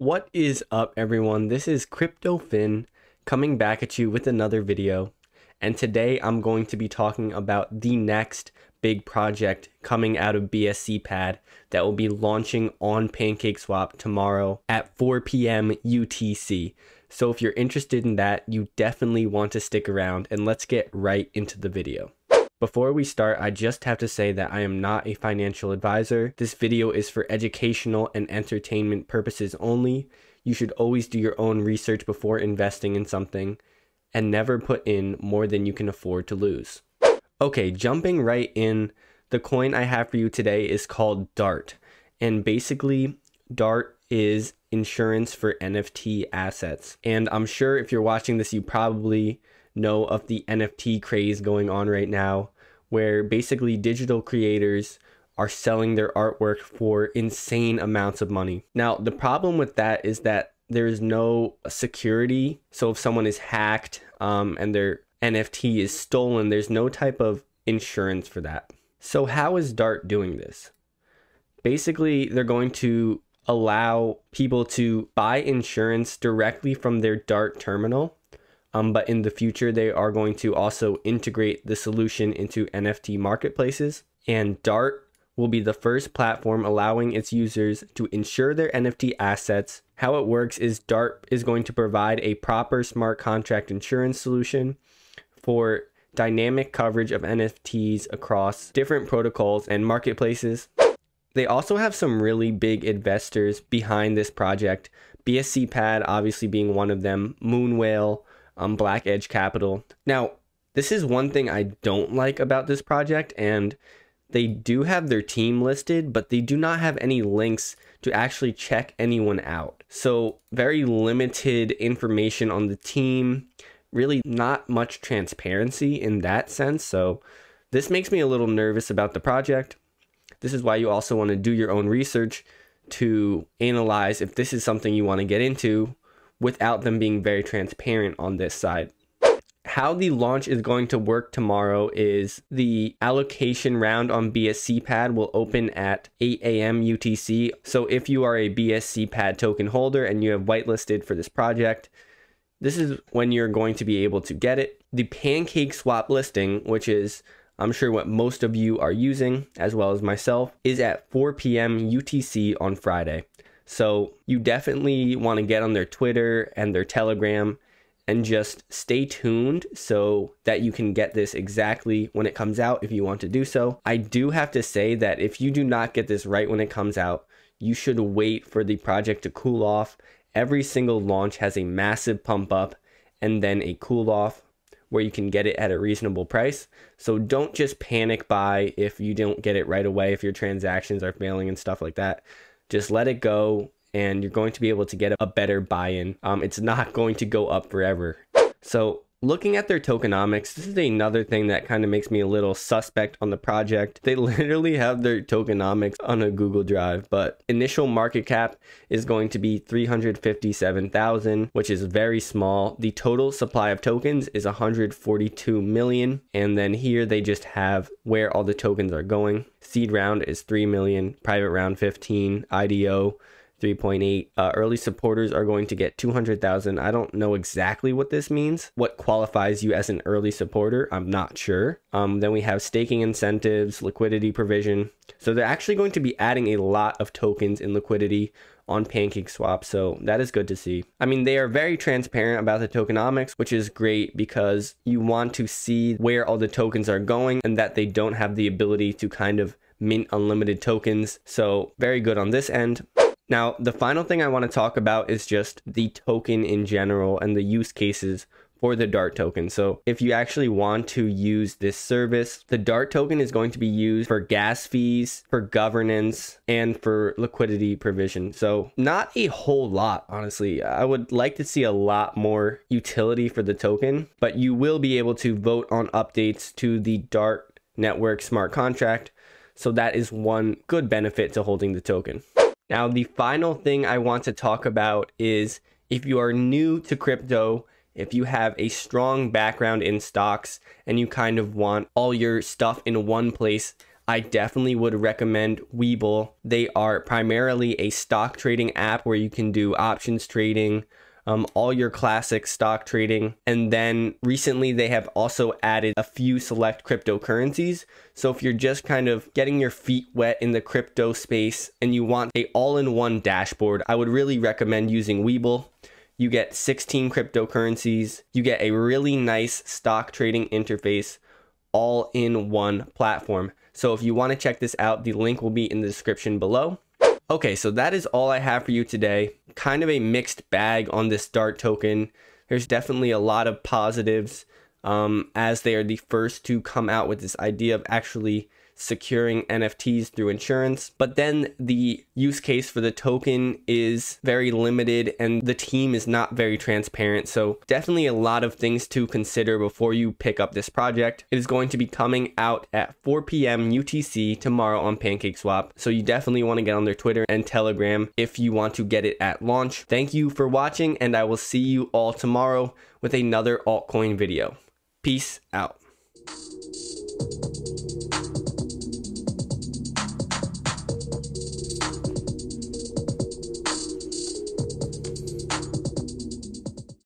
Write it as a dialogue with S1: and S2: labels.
S1: What is up everyone? This is CryptoFin coming back at you with another video. And today I'm going to be talking about the next big project coming out of BSC pad that will be launching on PancakeSwap tomorrow at 4 p.m. UTC. So if you're interested in that, you definitely want to stick around and let's get right into the video. Before we start, I just have to say that I am not a financial advisor. This video is for educational and entertainment purposes only. You should always do your own research before investing in something and never put in more than you can afford to lose. Okay, jumping right in, the coin I have for you today is called DART. And basically, DART is insurance for NFT assets. And I'm sure if you're watching this, you probably know of the NFT craze going on right now, where basically digital creators are selling their artwork for insane amounts of money. Now, the problem with that is that there is no security. So if someone is hacked um, and their NFT is stolen, there's no type of insurance for that. So how is Dart doing this? Basically, they're going to allow people to buy insurance directly from their Dart terminal um, but in the future, they are going to also integrate the solution into NFT marketplaces. And Dart will be the first platform allowing its users to insure their NFT assets. How it works is Dart is going to provide a proper smart contract insurance solution for dynamic coverage of NFTs across different protocols and marketplaces. They also have some really big investors behind this project. BSC Pad obviously being one of them, Moon Whale, um, Black Edge Capital. Now, this is one thing I don't like about this project, and they do have their team listed, but they do not have any links to actually check anyone out. So, very limited information on the team, really not much transparency in that sense. So, this makes me a little nervous about the project. This is why you also want to do your own research to analyze if this is something you want to get into without them being very transparent on this side. How the launch is going to work tomorrow is the allocation round on BSC pad will open at 8 a.m. UTC. So if you are a BSC pad token holder and you have whitelisted for this project, this is when you're going to be able to get it. The pancake swap listing, which is I'm sure what most of you are using, as well as myself, is at 4 p.m. UTC on Friday. So you definitely want to get on their Twitter and their Telegram and just stay tuned so that you can get this exactly when it comes out if you want to do so. I do have to say that if you do not get this right when it comes out, you should wait for the project to cool off. Every single launch has a massive pump up and then a cool off where you can get it at a reasonable price. So don't just panic buy if you don't get it right away, if your transactions are failing and stuff like that. Just let it go and you're going to be able to get a better buy-in. Um, it's not going to go up forever. So Looking at their tokenomics, this is another thing that kind of makes me a little suspect on the project. They literally have their tokenomics on a Google Drive, but initial market cap is going to be 357,000, which is very small. The total supply of tokens is 142 million, and then here they just have where all the tokens are going. Seed round is 3 million, private round 15, IDO 3.8. Uh, early supporters are going to get 200,000. I don't know exactly what this means. What qualifies you as an early supporter? I'm not sure. Um, then we have staking incentives, liquidity provision. So they're actually going to be adding a lot of tokens in liquidity on PancakeSwap, so that is good to see. I mean, they are very transparent about the tokenomics, which is great because you want to see where all the tokens are going and that they don't have the ability to kind of mint unlimited tokens. So very good on this end. Now, the final thing I want to talk about is just the token in general and the use cases for the Dart token. So if you actually want to use this service, the Dart token is going to be used for gas fees, for governance, and for liquidity provision. So not a whole lot, honestly. I would like to see a lot more utility for the token, but you will be able to vote on updates to the Dart network smart contract. So that is one good benefit to holding the token. Now, the final thing I want to talk about is if you are new to crypto, if you have a strong background in stocks and you kind of want all your stuff in one place, I definitely would recommend Webull. They are primarily a stock trading app where you can do options trading, um, all your classic stock trading. And then recently they have also added a few select cryptocurrencies. So if you're just kind of getting your feet wet in the crypto space and you want a all-in-one dashboard, I would really recommend using Webull. You get 16 cryptocurrencies. You get a really nice stock trading interface all in one platform. So if you want to check this out, the link will be in the description below. Okay, so that is all I have for you today. Kind of a mixed bag on this Dart token. There's definitely a lot of positives um, as they are the first to come out with this idea of actually securing NFTs through insurance. But then the use case for the token is very limited and the team is not very transparent. So definitely a lot of things to consider before you pick up this project. It is going to be coming out at 4 p.m. UTC tomorrow on PancakeSwap. So you definitely want to get on their Twitter and Telegram if you want to get it at launch. Thank you for watching and I will see you all tomorrow with another altcoin video. Peace out.